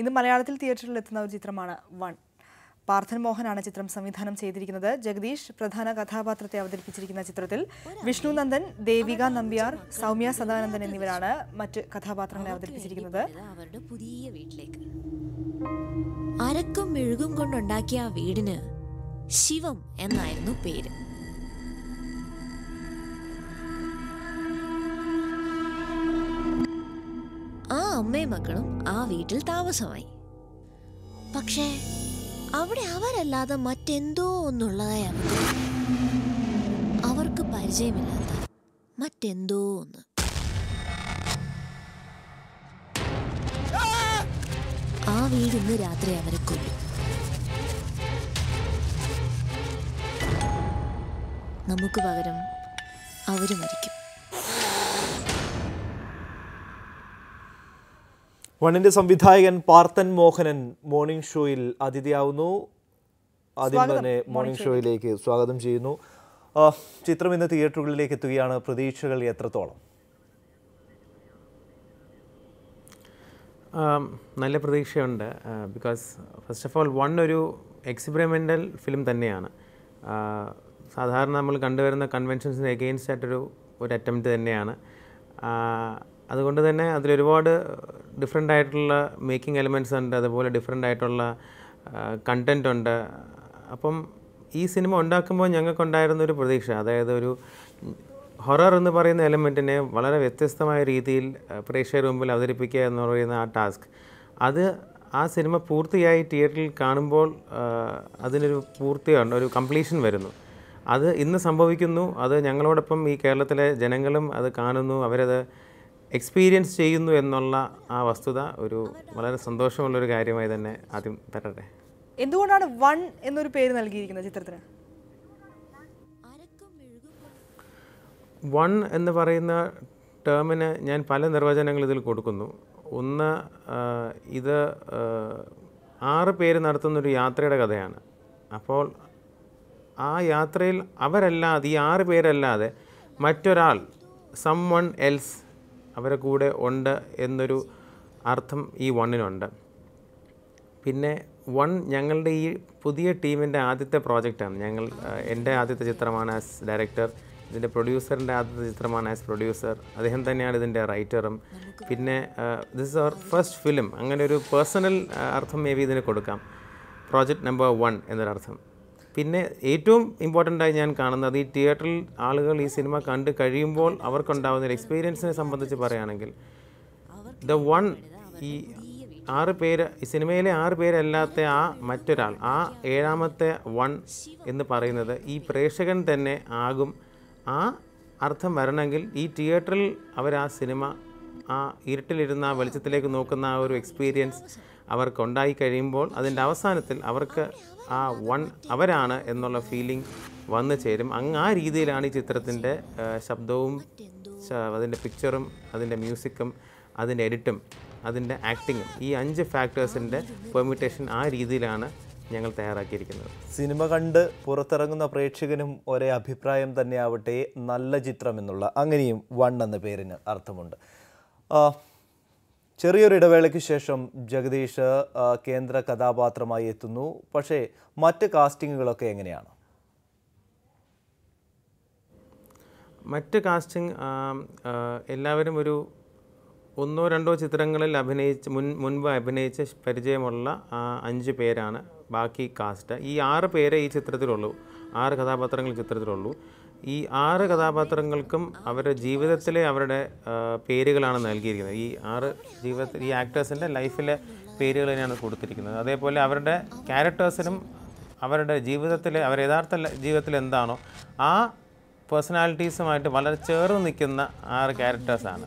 ഇന്ന് മലയാളത്തിൽ തിയേറ്ററിൽ എത്തുന്ന ഒരു ചിത്രമാണ് വൺ പാർത്ഥൻ മോഹനാണ് ചിത്രം സംവിധാനം ചെയ്തിരിക്കുന്നത് ജഗദീഷ് പ്രധാന കഥാപാത്രത്തെ അവതരിപ്പിച്ചിരിക്കുന്ന ചിത്രത്തിൽ വിഷ്ണു നന്ദൻ ദേവിക നമ്പ്യാർ സൗമ്യ സദാനന്ദൻ എന്നിവരാണ് മറ്റ് കഥാപാത്രങ്ങളെ അവതരിപ്പിച്ചിരിക്കുന്നത് അവരുടെ പുതിയ വീട്ടിലേക്ക് അരക്കും മെഴുകും കൊണ്ടുണ്ടാക്കിയ ആ വീടിന് ശിവം എന്നായിരുന്നു പേര് അമ്മയും മക്കളും ആ വീട്ടിൽ താമസമായി പക്ഷേ അവിടെ അവരല്ലാതെ മറ്റെന്തോ ഒന്നുള്ളതായ അവർക്ക് പരിചയമില്ലാത്ത മറ്റെന്തോ ഒന്ന് ആ വീട് ഇന്ന് രാത്രി അവരെ കൊല്ലും നമുക്ക് പകരം അവർ മരിക്കും വണ്ണിന്റെ സംവിധായകൻ പാർത്തൻ മോഹനൻ മോർണിംഗ് ഷോയിൽ അതിഥിയാവുന്നു ആദ്യം തന്നെ മോർണിംഗ് ഷോയിലേക്ക് സ്വാഗതം ചെയ്യുന്നു ചിത്രം ഇന്ന് തിയേറ്ററുകളിലേക്ക് എത്തുകയാണ് പ്രതീക്ഷകൾ എത്രത്തോളം നല്ല പ്രതീക്ഷയുണ്ട് because first of all one ഒരു എക്സ്പെരിമെൻ്റൽ ഫിലിം തന്നെയാണ് സാധാരണ നമ്മൾ കണ്ടുവരുന്ന കൺവെൻഷൻസിന് എഗെയിൻസ്റ്റ് ആയിട്ടൊരു ഒരു അറ്റംപ്റ്റ് തന്നെയാണ് അതുകൊണ്ട് തന്നെ അതിലൊരുപാട് ഡിഫറെൻ്റ് ആയിട്ടുള്ള മേക്കിംഗ് എലിമെൻറ്റ്സ് ഉണ്ട് അതുപോലെ ഡിഫറെൻ്റ് ആയിട്ടുള്ള കണ്ടൻറ് ഉണ്ട് അപ്പം ഈ സിനിമ ഉണ്ടാക്കുമ്പോൾ ഞങ്ങൾക്കുണ്ടായിരുന്ന ഒരു പ്രതീക്ഷ അതായത് ഒരു ഹൊറർ എന്ന് പറയുന്ന എലമെൻറ്റിനെ വളരെ വ്യത്യസ്തമായ രീതിയിൽ പ്രേക്ഷകർ മുമ്പിൽ അവതരിപ്പിക്കുക എന്ന് പറയുന്ന ആ ടാസ്ക് അത് ആ സിനിമ പൂർത്തിയായി തിയേറ്ററിൽ കാണുമ്പോൾ അതിനൊരു പൂർത്തിയുണ്ട് ഒരു കംപ്ലീഷൻ വരുന്നു അത് ഇന്ന് സംഭവിക്കുന്നു അത് ഞങ്ങളോടൊപ്പം ഈ കേരളത്തിലെ ജനങ്ങളും അത് കാണുന്നു അവരത് എക്സ്പീരിയൻസ് ചെയ്യുന്നു എന്നുള്ള ആ വസ്തുത ഒരു വളരെ സന്തോഷമുള്ളൊരു കാര്യമായി തന്നെ ആദ്യം തരട്ടെ എന്തുകൊണ്ടാണ് വൺ എന്നൊരു പേര് നൽകിയിരിക്കുന്നത് ചിത്രത്തിന് വൺ എന്ന് പറയുന്ന ടേമിന് ഞാൻ പല നിർവചനങ്ങൾ ഇതിൽ കൊടുക്കുന്നു ഒന്ന് ഇത് ആറ് പേര് നടത്തുന്നൊരു യാത്രയുടെ കഥയാണ് അപ്പോൾ ആ യാത്രയിൽ അവരല്ലാതെ ഈ ആറ് പേരല്ലാതെ മറ്റൊരാൾ സം വൺ എൽസ് അവരെ കൂടെ ഉണ്ട് എന്നൊരു അർത്ഥം ഈ വണ്ണിനുണ്ട് പിന്നെ വൺ ഞങ്ങളുടെ ഈ പുതിയ ടീമിൻ്റെ ആദ്യത്തെ പ്രോജക്റ്റാണ് ഞങ്ങൾ എൻ്റെ ആദ്യത്തെ ചിത്രമാണ് ആസ് ഡയറക്ടർ ഇതിൻ്റെ പ്രൊഡ്യൂസറിൻ്റെ ആദ്യത്തെ ചിത്രമാണ് ആസ് പ്രൊഡ്യൂസർ അദ്ദേഹം തന്നെയാണ് ഇതിൻ്റെ റൈറ്ററും പിന്നെ this is our first film അങ്ങനെ ഒരു പേഴ്സണൽ അർത്ഥം മേ ബി ഇതിന് കൊടുക്കാം പ്രോജക്റ്റ് നമ്പർ വൺ എന്നൊരർത്ഥം പിന്നെ ഏറ്റവും ആയി ഞാൻ കാണുന്നത് ഈ തിയേറ്ററിൽ ആളുകൾ ഈ സിനിമ കണ്ട് കഴിയുമ്പോൾ അവർക്കുണ്ടാകുന്ന ഒരു എക്സ്പീരിയൻസിനെ സംബന്ധിച്ച് പറയുകയാണെങ്കിൽ ദ വൺ ഈ ആറ് പേര് ഈ സിനിമയിലെ ആറ് പേരല്ലാത്ത ആ മറ്റൊരാൾ ആ ഏഴാമത്തെ വൺ എന്ന് പറയുന്നത് ഈ പ്രേക്ഷകൻ തന്നെ ആകും ആ അർത്ഥം വരണമെങ്കിൽ ഈ തിയേറ്ററിൽ അവർ ആ സിനിമ ആ ഇരുട്ടിലിരുന്ന വെളിച്ചത്തിലേക്ക് നോക്കുന്ന ആ ഒരു എക്സ്പീരിയൻസ് അവർക്കുണ്ടായി കഴിയുമ്പോൾ അതിൻ്റെ അവസാനത്തിൽ അവർക്ക് ആ വൺ അവരാണ് എന്നുള്ള ഫീലിംഗ് വന്നു ചേരും അങ്ങ് ആ രീതിയിലാണ് ഈ ചിത്രത്തിൻ്റെ ശബ്ദവും അതിൻ്റെ പിക്ചറും അതിൻ്റെ മ്യൂസിക്കും അതിൻ്റെ എഡിറ്റും അതിൻ്റെ ആക്ടിങ്ങും ഈ അഞ്ച് ഫാക്ടേഴ്സിൻ്റെ പെർമിറ്റേഷൻ ആ രീതിയിലാണ് ഞങ്ങൾ തയ്യാറാക്കിയിരിക്കുന്നത് സിനിമ കണ്ട് പുറത്തിറങ്ങുന്ന പ്രേക്ഷകനും ഒരേ അഭിപ്രായം തന്നെയാവട്ടെ നല്ല ചിത്രം എന്നുള്ള അങ്ങനെയും വൺ എന്ന പേരിന് അർത്ഥമുണ്ട് ചെറിയൊരു ഇടവേളയ്ക്ക് ശേഷം ജഗദീഷ് കേന്ദ്ര കഥാപാത്രമായി എത്തുന്നു പക്ഷേ മറ്റ് കാസ്റ്റിങ്ങുകളൊക്കെ എങ്ങനെയാണ് മറ്റ് കാസ്റ്റിംഗ് എല്ലാവരും ഒരു ഒന്നോ രണ്ടോ ചിത്രങ്ങളിൽ അഭിനയിച്ച് മുൻ മുൻപ് അഭിനയിച്ച പരിചയമുള്ള അഞ്ച് പേരാണ് ബാക്കി കാസ്റ്റ് ഈ ആറ് പേരെ ഈ ചിത്രത്തിലുള്ളൂ ആറ് കഥാപാത്രങ്ങൾ ചിത്രത്തിലുള്ളൂ ഈ ആറ് കഥാപാത്രങ്ങൾക്കും അവരുടെ ജീവിതത്തിലെ അവരുടെ പേരുകളാണ് നൽകിയിരിക്കുന്നത് ഈ ആറ് ജീവിതത്തിൽ ഈ ആക്ടേഴ്സിൻ്റെ ലൈഫിലെ പേരുകൾ തന്നെയാണ് കൊടുത്തിരിക്കുന്നത് അതേപോലെ അവരുടെ ക്യാരക്ടേഴ്സിനും അവരുടെ ജീവിതത്തിലെ അവരുടെ യഥാർത്ഥ ജീവിതത്തിൽ എന്താണോ ആ പേഴ്സണാലിറ്റീസുമായിട്ട് വളരെ ചേർന്ന് നിൽക്കുന്ന ആറ് ക്യാരക്ടേഴ്സാണ്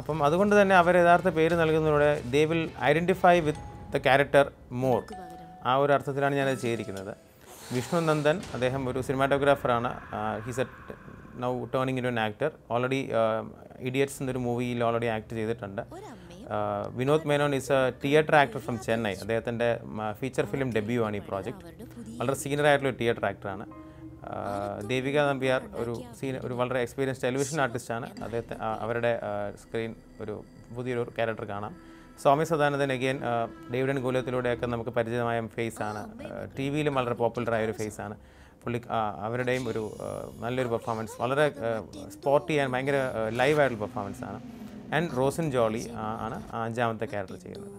അപ്പം അതുകൊണ്ട് തന്നെ അവർ യഥാർത്ഥ പേര് നൽകുന്നതിലൂടെ they will identify with the character more ആ ഒരു അർത്ഥത്തിലാണ് ഞാനത് ചെയ്തിരിക്കുന്നത് വിഷ്ണു നന്ദൻ അദ്ദേഹം ഒരു സിനിമാറ്റോഗ്രാഫറാണ് he's a now turning in an actor already Idiots എന്നൊരു മൂവിയിൽ ഓൾറെഡി ആക്ട് ചെയ്തിട്ടുണ്ട് Vinod Menon is a theatre actor from Chennai അദ്ദേഹത്തിൻ്റെ ഫീച്ചർ ഫിലിം ഡെബ്യൂ ആണ് ഈ പ്രോജക്റ്റ് വളരെ സീനിയർ ആയിട്ടുള്ള തിയേറ്റർ ആക്ടറാണ് ദേവിക നമ്പ്യാർ ഒരു സീൻ ഒരു വളരെ എക്സ്പീരിയൻസ് ടെലിവിഷൻ ആർട്ടിസ്റ്റാണ് അദ്ദേഹത്തെ അവരുടെ സ്ക്രീൻ ഒരു പുതിയൊരു ക്യാരക്ടർ കാണാം സ്വാമി സദാനന്ദൻ അഗെയിൻ ഡേവിഡൻ ഗോലത്തിലൂടെയൊക്കെ നമുക്ക് പരിചിതമായ ഫേസ് ആണ് ടി വിയിലും വളരെ പോപ്പുലറായ ഒരു ഫേസ് ആണ് പുള്ളി അവരുടെയും ഒരു നല്ലൊരു പെർഫോമൻസ് വളരെ സ്പോട്ട് ചെയ്യാൻ ഭയങ്കര ലൈവായിട്ടുള്ള പെർഫോമൻസ് ആണ് ആൻഡ് റോസൻ ജോളി ആണ് അഞ്ചാമത്തെ ക്യാരക്ടർ ചെയ്യുന്നത്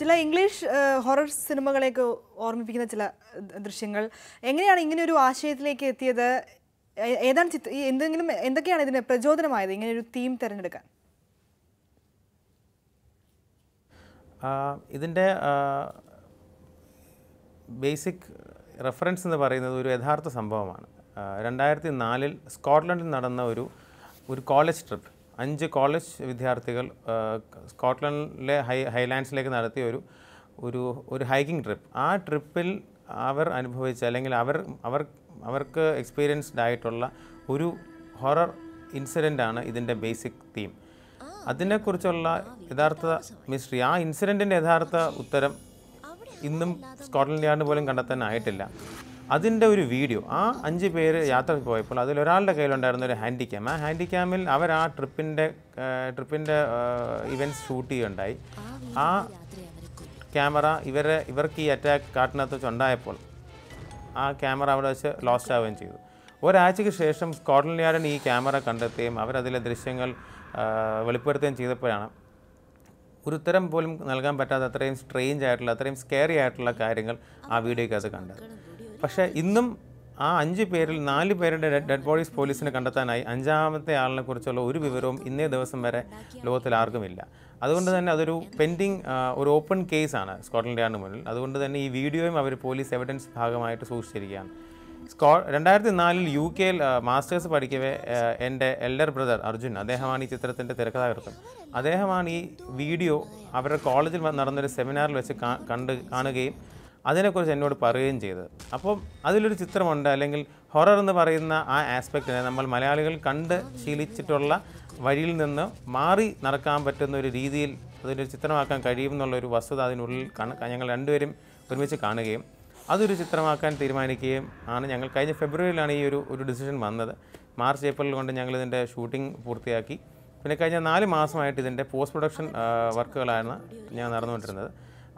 ചില ഇംഗ്ലീഷ് ഹൊറർ സിനിമകളെയൊക്കെ ഓർമ്മിപ്പിക്കുന്ന ചില ദൃശ്യങ്ങൾ എങ്ങനെയാണ് ഇങ്ങനെ ഒരു ആശയത്തിലേക്ക് എത്തിയത് ഏതാണ് ചിത്രം എന്തെങ്കിലും എന്തൊക്കെയാണ് ഇതിന് പ്രചോദനമായത് ഇങ്ങനെ ഒരു തീം തിരഞ്ഞെടുക്കാൻ ഇതിൻ്റെ ബേസിക് റെഫറൻസ് എന്ന് പറയുന്നത് ഒരു യഥാർത്ഥ സംഭവമാണ് രണ്ടായിരത്തി നാലിൽ സ്കോട്ട്ലൻഡിൽ നടന്ന ഒരു ഒരു കോളേജ് ട്രിപ്പ് അഞ്ച് കോളേജ് വിദ്യാർത്ഥികൾ സ്കോട്ട്ലൻഡിലെ ഹൈ ഹൈലാൻഡ്സിലേക്ക് നടത്തിയ ഒരു ഒരു ഒരു ഹൈക്കിംഗ് ട്രിപ്പ് ആ ട്രിപ്പിൽ അവർ അനുഭവിച്ച അല്ലെങ്കിൽ അവർ അവർ അവർക്ക് എക്സ്പീരിയൻസ്ഡ് ആയിട്ടുള്ള ഒരു ഹൊറർ ഇൻസിഡൻ്റാണ് ആണ് ഇതിൻ്റെ ബേസിക് തീം അതിനെക്കുറിച്ചുള്ള യഥാർത്ഥ മിസ്റ്ററി ആ ഇൻസിഡൻറ്റിൻ്റെ യഥാർത്ഥ ഉത്തരം ഇന്നും സ്കോട്ട്ലൻഡ് യാർഡ് പോലും കണ്ടെത്താനായിട്ടില്ല അതിൻ്റെ ഒരു വീഡിയോ ആ അഞ്ച് പേര് യാത്ര പോയപ്പോൾ അതിലൊരാളുടെ കയ്യിലുണ്ടായിരുന്ന ഒരു ഹാൻഡി ക്യാം ആ ഹാൻഡി ക്യാമിൽ അവർ ആ ട്രിപ്പിൻ്റെ ട്രിപ്പിൻ്റെ ഇവൻറ്റ് ഷൂട്ട് ചെയ്യുകയുണ്ടായി ആ ക്യാമറ ഇവരെ ഇവർക്ക് ഈ അറ്റാക്ക് കാട്ടിനകത്ത് ഉണ്ടായപ്പോൾ ആ ക്യാമറ അവിടെ വെച്ച് ലോസ്റ്റ് ആവുകയും ചെയ്തു ഒരാഴ്ചയ്ക്ക് ശേഷം സ്കോട്ട്ലൻഡ് യാർഡിന് ഈ ക്യാമറ കണ്ടെത്തുകയും അവരതിലെ ദൃശ്യങ്ങൾ വെളിപ്പെടുത്തുകയും ചെയ്തപ്പോഴാണ് ഒരു ഉത്തരം പോലും നൽകാൻ പറ്റാത്ത അത്രയും സ്ട്രെയിഞ്ച് ആയിട്ടുള്ള അത്രയും സ്കെയറി ആയിട്ടുള്ള കാര്യങ്ങൾ ആ വീഡിയോയ്ക്കകത്ത് കണ്ടത് പക്ഷേ ഇന്നും ആ അഞ്ച് പേരിൽ നാല് പേരുടെ ഡെഡ് ബോഡീസ് പോലീസിന് കണ്ടെത്താനായി അഞ്ചാമത്തെ ആളിനെ കുറിച്ചുള്ള ഒരു വിവരവും ഇന്നേ ദിവസം വരെ ലോകത്തിൽ ആർക്കുമില്ല അതുകൊണ്ട് തന്നെ അതൊരു പെൻഡിങ് ഒരു ഓപ്പൺ കേസാണ് സ്കോട്ട്ലൻഡ് യാർഡിന് മുന്നിൽ അതുകൊണ്ട് തന്നെ ഈ വീഡിയോയും അവർ പോലീസ് എവിഡൻസ് ഭാഗമായിട്ട് സൂക്ഷിച്ചിരിക്കുകയാണ് സ്കോ രണ്ടായിരത്തി നാലിൽ യു കെയിൽ മാസ്റ്റേഴ്സ് പഠിക്കവേ എൻ്റെ എൽഡർ ബ്രദർ അർജുൻ അദ്ദേഹമാണ് ഈ ചിത്രത്തിൻ്റെ തിരക്കഥാകൃത്തും അദ്ദേഹമാണ് ഈ വീഡിയോ അവരുടെ കോളേജിൽ നടന്നൊരു സെമിനാറിൽ വെച്ച് കണ്ട് കാണുകയും അതിനെക്കുറിച്ച് എന്നോട് പറയുകയും ചെയ്തത് അപ്പം അതിലൊരു ചിത്രമുണ്ട് അല്ലെങ്കിൽ ഹൊറർ എന്ന് പറയുന്ന ആ ആസ്പെക്റ്റിനെ നമ്മൾ മലയാളികൾ കണ്ട് ശീലിച്ചിട്ടുള്ള വഴിയിൽ നിന്ന് മാറി നടക്കാൻ പറ്റുന്ന ഒരു രീതിയിൽ അതൊരു ചിത്രമാക്കാൻ കഴിയുമെന്നുള്ളൊരു വസ്തുത അതിനുള്ളിൽ ഞങ്ങൾ രണ്ടുപേരും ഒരുമിച്ച് കാണുകയും അതൊരു ചിത്രമാക്കാൻ തീരുമാനിക്കുകയും ആണ് ഞങ്ങൾ കഴിഞ്ഞ ഫെബ്രുവരിയിലാണ് ഈ ഒരു ഒരു ഡിസിഷൻ വന്നത് മാർച്ച് ഏപ്രിൽ കൊണ്ട് ഞങ്ങൾ ഇതിൻ്റെ ഷൂട്ടിംഗ് പൂർത്തിയാക്കി പിന്നെ കഴിഞ്ഞ നാല് മാസമായിട്ട് ഇതിൻ്റെ പോസ്റ്റ് പ്രൊഡക്ഷൻ വർക്കുകളാണ് ഞാൻ നടന്നുകൊണ്ടിരുന്നത്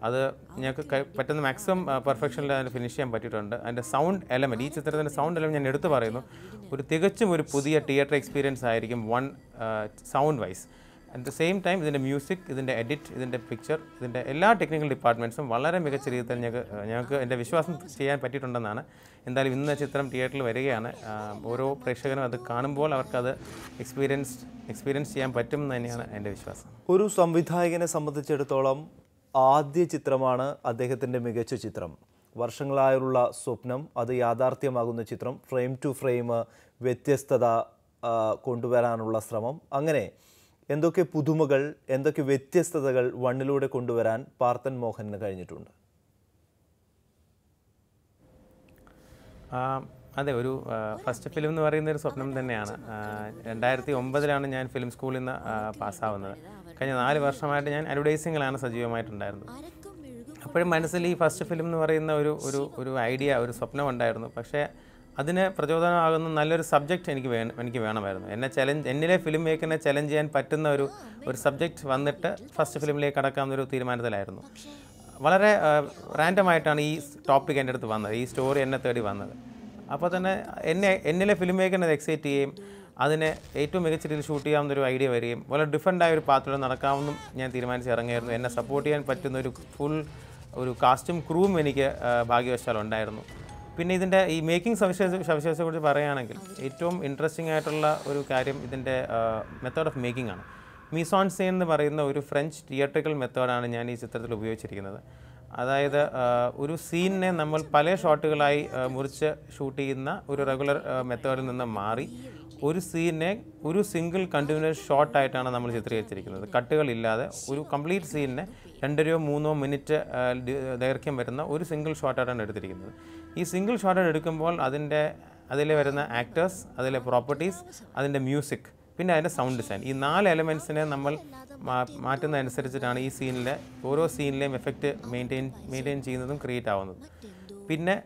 അത് ഞങ്ങൾക്ക് പറ്റുന്ന മാക്സിമം പെർഫെക്ഷനിൽ അതിന് ഫിനിഷ് ചെയ്യാൻ പറ്റിയിട്ടുണ്ട് അതിൻ്റെ സൗണ്ട് എലമെൻറ്റ് ഈ ചിത്രത്തിൻ്റെ സൗണ്ട് എലമെൻറ്റ് ഞാൻ എടുത്തു പറയുന്നു ഒരു തികച്ചും ഒരു പുതിയ തിയേറ്റർ എക്സ്പീരിയൻസ് ആയിരിക്കും one sound wise at the same time ഇതിൻ്റെ മ്യൂസിക് ഇതിൻ്റെ എഡിറ്റ് ഇതിൻ്റെ പിക്ചർ ഇതിൻ്റെ എല്ലാ ടെക്നിക്കൽ ഡിപ്പാർട്ട്മെൻറ്റ്സും വളരെ മികച്ച രീതിയിൽ തന്നെ ഞങ്ങൾക്ക് ഞങ്ങൾക്ക് എൻ്റെ വിശ്വാസം ചെയ്യാൻ പറ്റിയിട്ടുണ്ടെന്നാണ് എന്തായാലും ഇന്ന് ചിത്രം തിയേറ്ററിൽ വരികയാണ് ഓരോ പ്രേക്ഷകനും അത് കാണുമ്പോൾ അവർക്കത് എക്സ്പീരിയൻസ് എക്സ്പീരിയൻസ് ചെയ്യാൻ പറ്റും എന്ന് തന്നെയാണ് എൻ്റെ വിശ്വാസം ഒരു സംവിധായകനെ സംബന്ധിച്ചിടത്തോളം ആദ്യ ചിത്രമാണ് അദ്ദേഹത്തിൻ്റെ മികച്ച ചിത്രം വർഷങ്ങളായുള്ള സ്വപ്നം അത് യാഥാർത്ഥ്യമാകുന്ന ചിത്രം ഫ്രെയിം ടു ഫ്രെയിം വ്യത്യസ്തത കൊണ്ടുവരാനുള്ള ശ്രമം അങ്ങനെ എന്തൊക്കെ പുതുമകൾ എന്തൊക്കെ വ്യത്യസ്തതകൾ വണ്ണിലൂടെ കൊണ്ടുവരാൻ പാർത്തൻ മോഹനന് കഴിഞ്ഞിട്ടുണ്ട് അതെ ഒരു ഫസ്റ്റ് ഫിലിം എന്ന് പറയുന്ന ഒരു സ്വപ്നം തന്നെയാണ് രണ്ടായിരത്തി ഒമ്പതിലാണ് ഞാൻ ഫിലിം സ്കൂളിൽ നിന്ന് പാസ്സാവുന്നത് കഴിഞ്ഞ നാല് വർഷമായിട്ട് ഞാൻ അഡ്വർടൈസിങ്ങിലാണ് സജീവമായിട്ടുണ്ടായിരുന്നത് അപ്പോഴും മനസ്സിൽ ഈ ഫസ്റ്റ് ഫിലിം എന്ന് പറയുന്ന ഒരു ഒരു ഒരു ഐഡിയ ഒരു സ്വപ്നം ഉണ്ടായിരുന്നു പക്ഷേ അതിന് പ്രചോദനമാകുന്ന നല്ലൊരു സബ്ജക്റ്റ് എനിക്ക് വേണം എനിക്ക് വേണമായിരുന്നു എന്നെ ചലഞ്ച് എന്നിലെ ഫിലിം മേക്കറിനെ ചലഞ്ച് ചെയ്യാൻ പറ്റുന്ന ഒരു ഒരു സബ്ജക്റ്റ് വന്നിട്ട് ഫസ്റ്റ് ഫിലിമിലേക്ക് ഒരു തീരുമാനത്തിലായിരുന്നു വളരെ റാൻഡമായിട്ടാണ് ഈ ടോപ്പിക് എൻ്റെ അടുത്ത് വന്നത് ഈ സ്റ്റോറി എന്നെ തേടി വന്നത് അപ്പോൾ തന്നെ എന്നെ എന്നിലെ ഫിലിം മേക്കറിനെ എക്സൈറ്റ് ചെയ്യുകയും അതിനെ ഏറ്റവും മികച്ച രീതിയിൽ ഷൂട്ട് ചെയ്യാവുന്നൊരു ഐഡിയ വരികയും വളരെ ഡിഫറെൻ്റായ ഒരു പാത്രം നടക്കാമെന്നും ഞാൻ തീരുമാനിച്ച് ഇറങ്ങിയായിരുന്നു എന്നെ സപ്പോർട്ട് ചെയ്യാൻ പറ്റുന്ന ഒരു ഫുൾ ഒരു കാസ്റ്റ്യൂം ക്രൂവും എനിക്ക് ഭാഗ്യവശാൽ ഉണ്ടായിരുന്നു പിന്നെ ഇതിൻ്റെ ഈ മേക്കിംഗ് സവിശേഷ കുറിച്ച് പറയുകയാണെങ്കിൽ ഏറ്റവും ഇൻട്രസ്റ്റിംഗ് ആയിട്ടുള്ള ഒരു കാര്യം ഇതിൻ്റെ മെത്തേഡ് ഓഫ് മേക്കിംഗ് ആണ് സീൻ എന്ന് പറയുന്ന ഒരു ഫ്രഞ്ച് തിയേറ്ററിക്കൽ മെത്തേഡാണ് ഞാൻ ഈ ചിത്രത്തിൽ ഉപയോഗിച്ചിരിക്കുന്നത് അതായത് ഒരു സീനിനെ നമ്മൾ പല ഷോട്ടുകളായി മുറിച്ച് ഷൂട്ട് ചെയ്യുന്ന ഒരു റെഗുലർ മെത്തേഡിൽ നിന്ന് മാറി ഒരു സീനിനെ ഒരു സിംഗിൾ കണ്ടിന്യൂസ് ഷോട്ടായിട്ടാണ് നമ്മൾ ചിത്രീകരിച്ചിരിക്കുന്നത് കട്ടുകളില്ലാതെ ഒരു കംപ്ലീറ്റ് സീനിനെ രണ്ടരയോ മൂന്നോ മിനിറ്റ് ദൈർഘ്യം വരുന്ന ഒരു സിംഗിൾ ഷോട്ടായിട്ടാണ് എടുത്തിരിക്കുന്നത് ഈ സിംഗിൾ ഷോട്ട് എടുക്കുമ്പോൾ അതിൻ്റെ അതിൽ വരുന്ന ആക്ടേഴ്സ് അതിലെ പ്രോപ്പർട്ടീസ് അതിൻ്റെ മ്യൂസിക് പിന്നെ അതിൻ്റെ സൗണ്ട് ഡിസൈൻ ഈ നാല് എലമെൻസിനെ നമ്മൾ മാറ്റുന്നതനുസരിച്ചിട്ടാണ് ഈ സീനിലെ ഓരോ സീനിലെയും എഫക്റ്റ് മെയിൻറ്റെയിൻ മെയിൻറ്റെയിൻ ചെയ്യുന്നതും ക്രിയേറ്റ് ആവുന്നത് പിന്നെ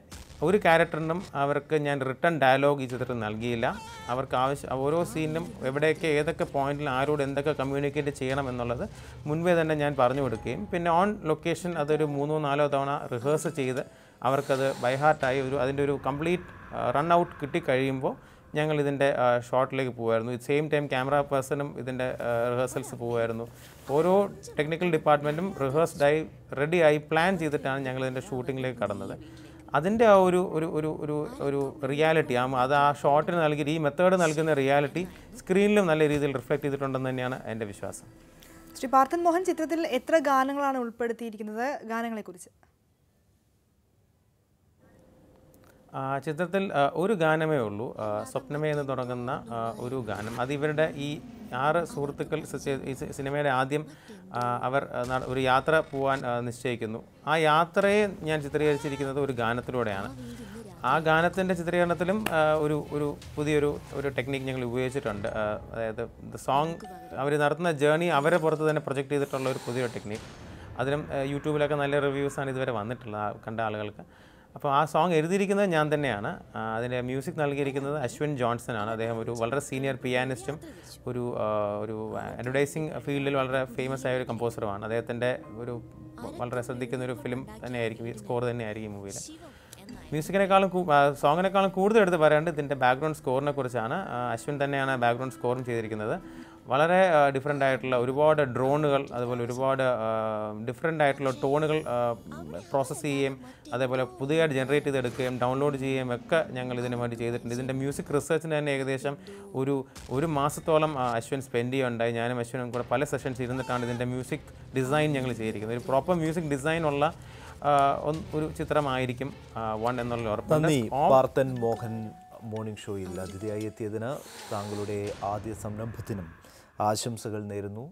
ഒരു ക്യാരക്ടറിനും അവർക്ക് ഞാൻ റിട്ടേൺ ഡയലോഗ് ഈ ചിത്രത്തിൽ നൽകിയില്ല അവർക്ക് ആവശ്യം ഓരോ സീനിലും എവിടെയൊക്കെ ഏതൊക്കെ പോയിന്റിൽ ആരോട് എന്തൊക്കെ കമ്മ്യൂണിക്കേറ്റ് ചെയ്യണം എന്നുള്ളത് മുൻപേ തന്നെ ഞാൻ പറഞ്ഞു കൊടുക്കുകയും പിന്നെ ഓൺ ലൊക്കേഷൻ അതൊരു മൂന്നോ നാലോ തവണ റിഹേഴ്സ് ചെയ്ത് അവർക്കത് ബൈഹാർട്ടായി ഒരു അതിൻ്റെ ഒരു കംപ്ലീറ്റ് റൺ ഔട്ട് കിട്ടിക്കഴിയുമ്പോൾ ഞങ്ങൾ ഇതിൻ്റെ ഷോട്ടിലേക്ക് പോകുമായിരുന്നു സെയിം ടൈം ക്യാമറ പേഴ്സണും ഇതിൻ്റെ റിഹേഴ്സൽസ് പോകുമായിരുന്നു ഓരോ ടെക്നിക്കൽ ഡിപ്പാർട്ട്മെൻറ്റും റിഹേഴ്സ്ഡായി റെഡിയായി പ്ലാൻ ചെയ്തിട്ടാണ് ഞങ്ങൾ ഇതിൻ്റെ ഷൂട്ടിങ്ങിലേക്ക് കടന്നത് അതിൻ്റെ ആ ഒരു ഒരു ഒരു ഒരു ഒരു റിയാലിറ്റി ആ അത് ആ ഷോട്ടിന് നൽകിയ ഈ മെത്തേഡ് നൽകുന്ന റിയാലിറ്റി സ്ക്രീനിലും നല്ല രീതിയിൽ റിഫ്ലക്ട് ചെയ്തിട്ടുണ്ടെന്ന് തന്നെയാണ് എൻ്റെ വിശ്വാസം ശ്രീ പാർത്ഥൻ മോഹൻ ചിത്രത്തിൽ എത്ര ഗാനങ്ങളാണ് ഉൾപ്പെടുത്തിയിരിക്കുന്നത് ഗാനങ്ങളെക്കുറിച്ച് ചിത്രത്തിൽ ഒരു ഗാനമേ ഉള്ളൂ സ്വപ്നമേ എന്ന് തുടങ്ങുന്ന ഒരു ഗാനം അത് ഇവരുടെ ഈ ആറ് സുഹൃത്തുക്കൾ ഈ സിനിമയുടെ ആദ്യം അവർ ഒരു യാത്ര പോകാൻ നിശ്ചയിക്കുന്നു ആ യാത്രയെ ഞാൻ ചിത്രീകരിച്ചിരിക്കുന്നത് ഒരു ഗാനത്തിലൂടെയാണ് ആ ഗാനത്തിൻ്റെ ചിത്രീകരണത്തിലും ഒരു ഒരു പുതിയൊരു ഒരു ടെക്നിക്ക് ഞങ്ങൾ ഉപയോഗിച്ചിട്ടുണ്ട് അതായത് സോങ് അവർ നടത്തുന്ന ജേണി അവരെ പുറത്ത് തന്നെ പ്രൊജക്റ്റ് ചെയ്തിട്ടുള്ള ഒരു പുതിയൊരു ടെക്നിക്ക് അതിലും യൂട്യൂബിലൊക്കെ നല്ല റിവ്യൂസാണ് ഇതുവരെ വന്നിട്ടുള്ളത് കണ്ട ആളുകൾക്ക് അപ്പോൾ ആ സോങ് എഴുതിയിരിക്കുന്നത് ഞാൻ തന്നെയാണ് അതിൻ്റെ മ്യൂസിക് നൽകിയിരിക്കുന്നത് അശ്വിൻ ജോൺസൺ ആണ് അദ്ദേഹം ഒരു വളരെ സീനിയർ പിയാനിസ്റ്റും ഒരു ഒരു അഡ്വർടൈസിങ് ഫീൽഡിൽ വളരെ ഫേമസ് ആയ ഒരു കമ്പോസറുമാണ് അദ്ദേഹത്തിൻ്റെ ഒരു വളരെ ശ്രദ്ധിക്കുന്ന ഒരു ഫിലിം തന്നെയായിരിക്കും സ്കോർ തന്നെയായിരിക്കും മൂവിയിൽ മ്യൂസിക്കിനേക്കാളും സോങ്ങിനേക്കാളും കൂടുതൽ എടുത്ത് പറയാണ്ട് ഇതിൻ്റെ ബാക്ക്ഗ്രൗണ്ട് സ്കോറിനെ കുറിച്ചാണ് അശ്വിൻ തന്നെയാണ് ബാക്ക്ഗ്രൗണ്ട് സ്കോറും ചെയ്തിരിക്കുന്നത് വളരെ ഡിഫറെൻ്റ് ആയിട്ടുള്ള ഒരുപാട് ഡ്രോണുകൾ അതുപോലെ ഒരുപാട് ഡിഫറെൻ്റ് ആയിട്ടുള്ള ടോണുകൾ പ്രോസസ്സ് ചെയ്യുകയും അതേപോലെ പുതിയതായിട്ട് ജനറേറ്റ് ചെയ്തെടുക്കുകയും ഡൗൺലോഡ് ചെയ്യുകയും ഒക്കെ ഞങ്ങൾ ഇതിനു വേണ്ടി ചെയ്തിട്ടുണ്ട് ഇതിൻ്റെ മ്യൂസിക് റിസർച്ചിന് തന്നെ ഏകദേശം ഒരു ഒരു മാസത്തോളം അശ്വൻ സ്പെൻഡ് ചെയ്യുകയുണ്ടായി ഞാനും അശ്വനും കൂടെ പല സെഷൻസ് ഇരുന്നിട്ടാണ് ഇതിൻ്റെ മ്യൂസിക് ഡിസൈൻ ഞങ്ങൾ ചെയ്തിരിക്കുന്നത് ഒരു പ്രോപ്പർ മ്യൂസിക് ഡിസൈൻ ഉള്ള ഒരു ചിത്രമായിരിക്കും വൺ എന്നുള്ള ഉറപ്പാണ് മോഹൻ മോർണിംഗ് ഷോയിൽ അതിഥിയായി എത്തിയതിന് താങ്കളുടെ ആദ്യ സംരംഭത്തിനും ആശംസകൾ നേരുന്നു